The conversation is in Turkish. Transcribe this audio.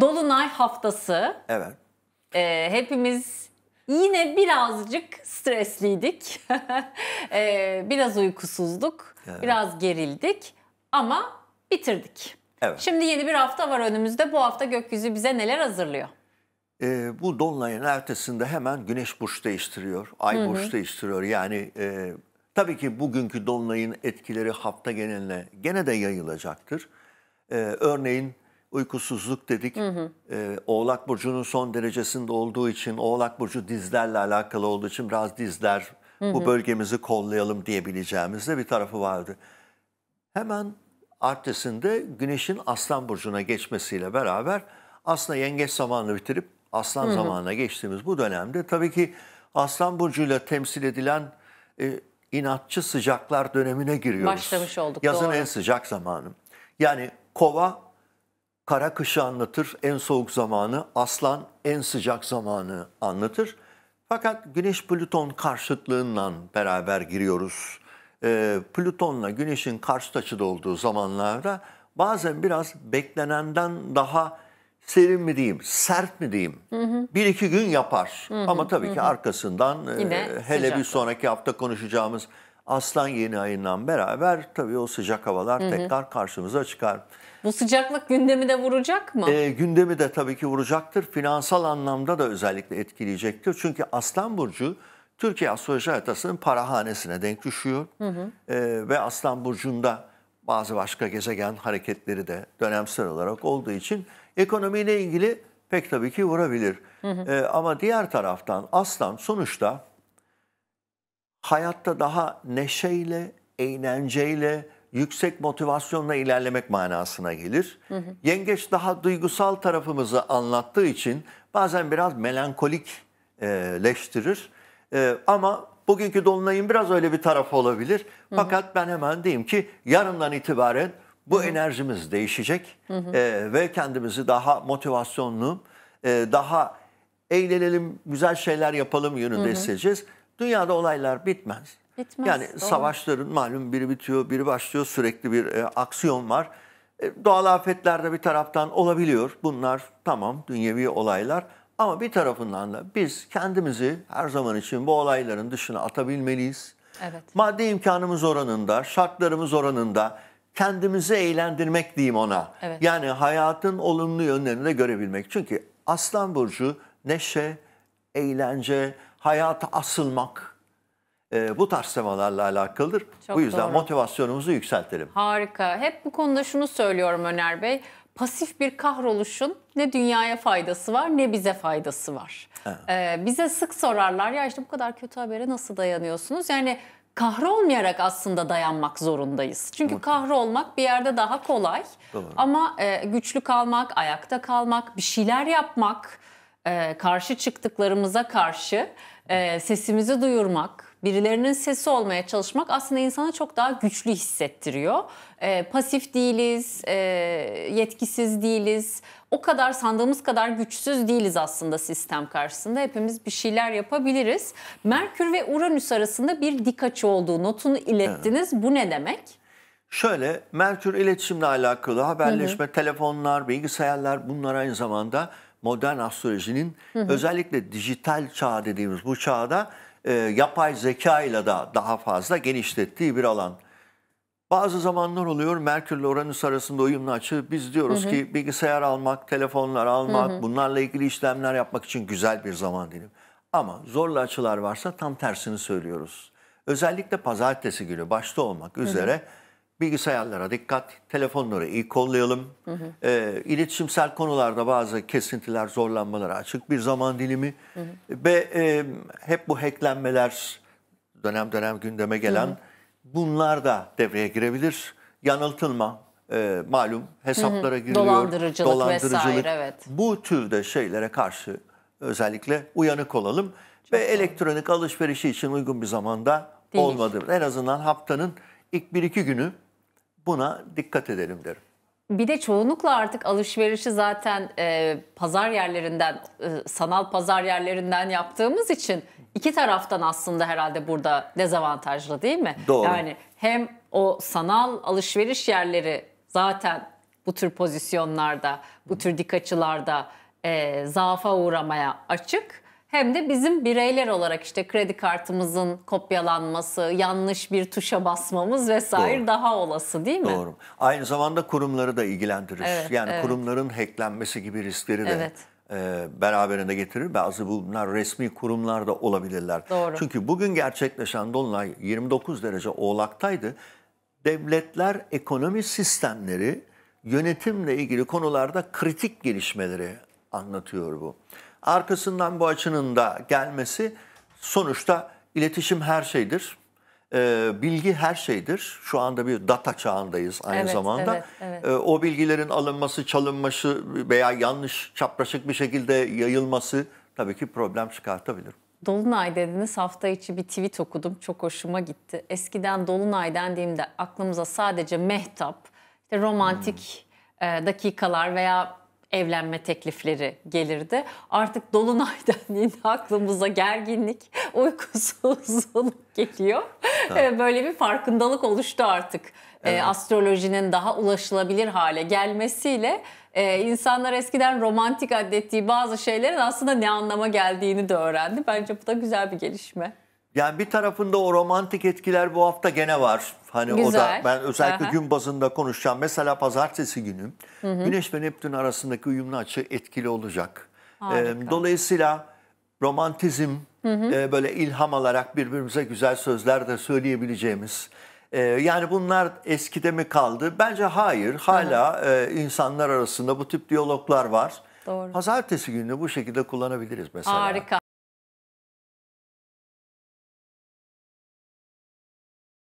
Dolunay haftası. Evet. E, hepimiz yine birazcık stresliydik. e, biraz uykusuzduk. Evet. Biraz gerildik. Ama bitirdik. Evet. Şimdi yeni bir hafta var önümüzde. Bu hafta gökyüzü bize neler hazırlıyor? E, bu dolunayın ertesinde hemen güneş burç değiştiriyor. Ay Hı -hı. burç değiştiriyor. Yani e, tabii ki bugünkü dolunayın etkileri hafta geneline gene de yayılacaktır. E, örneğin uykusuzluk dedik. Hı hı. E, Oğlak Burcu'nun son derecesinde olduğu için, Oğlak Burcu dizlerle alakalı olduğu için biraz dizler, hı hı. bu bölgemizi kollayalım diyebileceğimiz de bir tarafı vardı. Hemen artesinde Güneş'in Aslan Burcu'na geçmesiyle beraber aslında yengeç zamanını bitirip Aslan hı hı. zamanına geçtiğimiz bu dönemde tabii ki Aslan Burcu'yla temsil edilen e, inatçı sıcaklar dönemine giriyoruz. Başlamış olduk. Yazın doğru. en sıcak zamanı. Yani kova kara kışı anlatır, en soğuk zamanı, aslan en sıcak zamanı anlatır. Fakat Güneş-Plüton karşıtlığından beraber giriyoruz. E, Plüton'la Güneş'in karşıt açıda olduğu zamanlarda bazen biraz beklenenden daha serin mi diyeyim, sert mi diyeyim, hı hı. bir iki gün yapar. Hı hı, Ama tabii hı. ki arkasından e, Yine e, hele sıcak. bir sonraki hafta konuşacağımız Aslan yeni ayından beraber tabii o sıcak havalar hı hı. tekrar karşımıza çıkar. Bu sıcaklık gündemi de vuracak mı? E, gündemi de tabii ki vuracaktır. Finansal anlamda da özellikle etkileyecektir. Çünkü Aslan Burcu Türkiye astroloji haritasının parahanesine denk düşüyor. Hı hı. E, ve Aslan Burcu'nda bazı başka gezegen hareketleri de dönemsel olarak olduğu için ekonomiyle ilgili pek tabii ki vurabilir. Hı hı. E, ama diğer taraftan Aslan sonuçta hayatta daha neşeyle, eğlenceyle, yüksek motivasyonla ilerlemek manasına gelir. Hı hı. Yengeç daha duygusal tarafımızı anlattığı için bazen biraz melankolikleştirir. E, e, ama bugünkü dolunayın biraz öyle bir tarafı olabilir. Hı hı. Fakat ben hemen diyeyim ki yarından itibaren bu hı hı. enerjimiz değişecek hı hı. E, ve kendimizi daha motivasyonlu, e, daha eğlenelim, güzel şeyler yapalım yönünde hı hı. hissedeceğiz. Dünyada olaylar bitmez. Bitmez. Yani doğru. savaşların malum biri bitiyor, biri başlıyor. Sürekli bir e, aksiyon var. E, doğal afetler de bir taraftan olabiliyor. Bunlar tamam dünyevi olaylar. Ama bir tarafından da biz kendimizi her zaman için bu olayların dışına atabilmeliyiz. Evet. Maddi imkanımız oranında, şartlarımız oranında kendimizi eğlendirmek diyeyim ona. Evet. Yani hayatın olumlu yönlerini de görebilmek. Çünkü Aslan Burcu neşe, eğlence, hayata asılmak e, bu tarz temalarla alakalıdır. Çok bu yüzden doğru. motivasyonumuzu yükseltelim. Harika. Hep bu konuda şunu söylüyorum Öner Bey. Pasif bir kahroluşun ne dünyaya faydası var ne bize faydası var. Ee, bize sık sorarlar ya işte bu kadar kötü habere nasıl dayanıyorsunuz? Yani kahrolmayarak aslında dayanmak zorundayız. Çünkü kahrolmak bir yerde daha kolay. Doğru. Ama e, güçlü kalmak, ayakta kalmak, bir şeyler yapmak e, karşı çıktıklarımıza karşı e, sesimizi duyurmak, birilerinin sesi olmaya çalışmak aslında insana çok daha güçlü hissettiriyor. E, pasif değiliz, e, yetkisiz değiliz. O kadar sandığımız kadar güçsüz değiliz aslında sistem karşısında. Hepimiz bir şeyler yapabiliriz. Merkür ve Uranüs arasında bir dik açı olduğu notunu ilettiniz. Evet. Bu ne demek? Şöyle Merkür iletişimle alakalı haberleşme, hı hı. telefonlar, bilgisayarlar bunlar aynı zamanda modern astrolojinin hı hı. özellikle dijital çağ dediğimiz bu çağda e, yapay zeka ile da daha fazla genişlettiği bir alan. Bazı zamanlar oluyor Merkür ile Uranüs arasında uyumlu açı. Biz diyoruz hı hı. ki bilgisayar almak, telefonlar almak, hı hı. bunlarla ilgili işlemler yapmak için güzel bir zaman dilim. Ama zorlu açılar varsa tam tersini söylüyoruz. Özellikle pazartesi günü başta olmak üzere hı hı bilgisayarlara dikkat, telefonları iyi kollayalım. Hı hı. E, ee, iletişimsel konularda bazı kesintiler, zorlanmalar açık bir zaman dilimi. Hı hı. Ve e, hep bu hacklenmeler dönem dönem gündeme gelen hı hı. bunlar da devreye girebilir. Yanıltılma e, malum hesaplara giriyor. Dolandırıcılık, dolandırıcılık vesaire evet. Bu türde şeylere karşı özellikle uyanık olalım. Çok ve doğru. elektronik alışverişi için uygun bir zamanda Değil. olmadı. En azından haftanın ilk bir iki günü Buna dikkat edelim derim. Bir de çoğunlukla artık alışverişi zaten e, pazar yerlerinden, e, sanal pazar yerlerinden yaptığımız için iki taraftan aslında herhalde burada dezavantajlı değil mi? Doğru. Yani hem o sanal alışveriş yerleri zaten bu tür pozisyonlarda, bu tür dik açılarda e, zaafa uğramaya açık hem de bizim bireyler olarak işte kredi kartımızın kopyalanması, yanlış bir tuşa basmamız vesaire Doğru. daha olası değil mi? Doğru. Aynı zamanda kurumları da ilgilendirir. Evet, yani evet. kurumların hacklenmesi gibi riskleri de evet e, beraberinde getirir. Bazı bunlar resmi kurumlarda olabilirler. Doğru. Çünkü bugün gerçekleşen Dolunay 29 derece oğlaktaydı. Devletler ekonomi sistemleri yönetimle ilgili konularda kritik gelişmeleri anlatıyor bu. Arkasından bu açının da gelmesi sonuçta iletişim her şeydir. Ee, bilgi her şeydir. Şu anda bir data çağındayız aynı evet, zamanda. Evet, evet. Ee, o bilgilerin alınması, çalınması veya yanlış, çapraşık bir şekilde yayılması tabii ki problem çıkartabilir. Dolunay dediniz hafta içi bir tweet okudum çok hoşuma gitti. Eskiden Dolunay dendiğimde aklımıza sadece mehtap, işte romantik hmm. E, dakikalar veya evlenme teklifleri gelirdi. Artık Dolunay'dan yine aklımıza gerginlik, uykusuzluk geliyor. Ha. Ee, böyle bir farkındalık oluştu artık. Ee, evet. astrolojinin daha ulaşılabilir hale gelmesiyle e, insanlar eskiden romantik adettiği bazı şeylerin aslında ne anlama geldiğini de öğrendi. Bence bu da güzel bir gelişme. Yani bir tarafında o romantik etkiler bu hafta gene var. Hani Güzel. o da ben özellikle Aha. gün bazında konuşacağım. Mesela pazartesi günü hı hı. Güneş ve Neptün arasındaki uyumlu açı etkili olacak. Harika. Dolayısıyla romantizm hı hı. E, böyle ilham alarak birbirimize güzel sözler de söyleyebileceğimiz. E, yani bunlar eskide mi kaldı? Bence hayır. Hala hı hı. E, insanlar arasında bu tip diyaloglar var. Doğru. Pazartesi günü bu şekilde kullanabiliriz mesela. Harika.